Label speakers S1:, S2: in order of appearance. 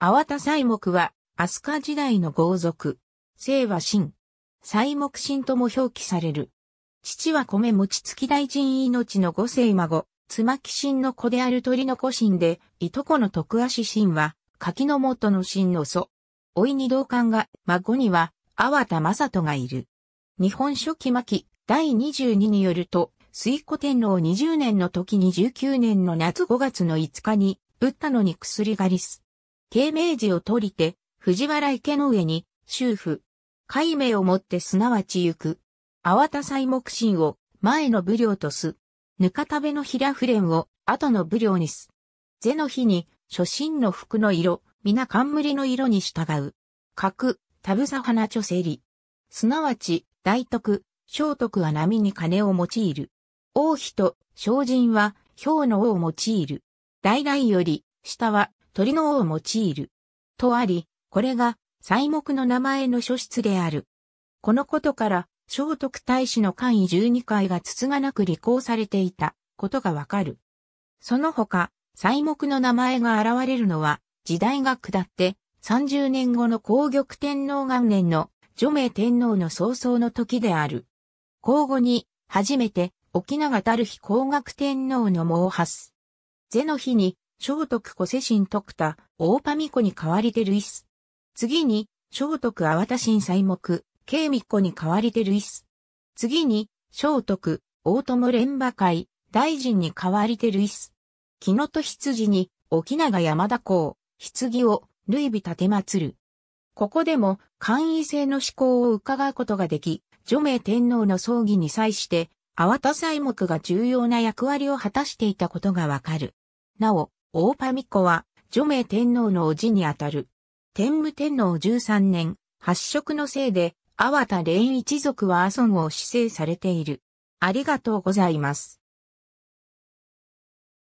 S1: 淡田西木は、飛鳥時代の豪族。姓は神。西木神とも表記される。父は米餅つき大臣命の五世孫、妻木神の子である鳥の子神で、いとこの徳足神は、柿の元の神の祖。老いに同感が、孫には、淡田正人がいる。日本書紀巻、第22によると、水古天皇20年の時に19年の夏5月の5日に、打ったのに薬がりす。慶明寺を取りて、藤原池の上に、修婦、改名をもってすなわち行く。粟田祭木心を、前の武領とす。ぬかたべの平不連を、後の武領にす。是の日に、初心の服の色、皆冠の色に従う。格、田草サ花著せ理。すなわち、大徳、小徳は波に金を用いる。王妃と、小人は、氷の王を用いる。代々より、下は、鳥の尾を用いる。とあり、これが、西木の名前の書室である。このことから、聖徳太子の官位十二回がつつがなく履行されていたことがわかる。その他、西木の名前が現れるのは、時代が下って三十年後の皇玉天皇元年の除名天皇の早々の時である。交互に、初めて、沖永たる日皇学天皇の毛を発す。是の日に、聖徳古世神徳田、大ミ子に代わりてるイス。次に、聖徳阿田神祭木、慶美子に代わりてるイス。次に、聖徳、大友連馬会、大臣に代わりてるイス。木野と羊に、沖永山田公、棺を、類尾立て祭る。ここでも、簡易性の思考を伺うことができ、除名天皇の葬儀に際して、阿田祭木が重要な役割を果たしていたことがわかる。なお、大パミコは、除名天皇の叔父にあたる。天武天皇13年、発色のせいで、阿波田蓮一族は阿蘇を指定されている。ありがとうございます。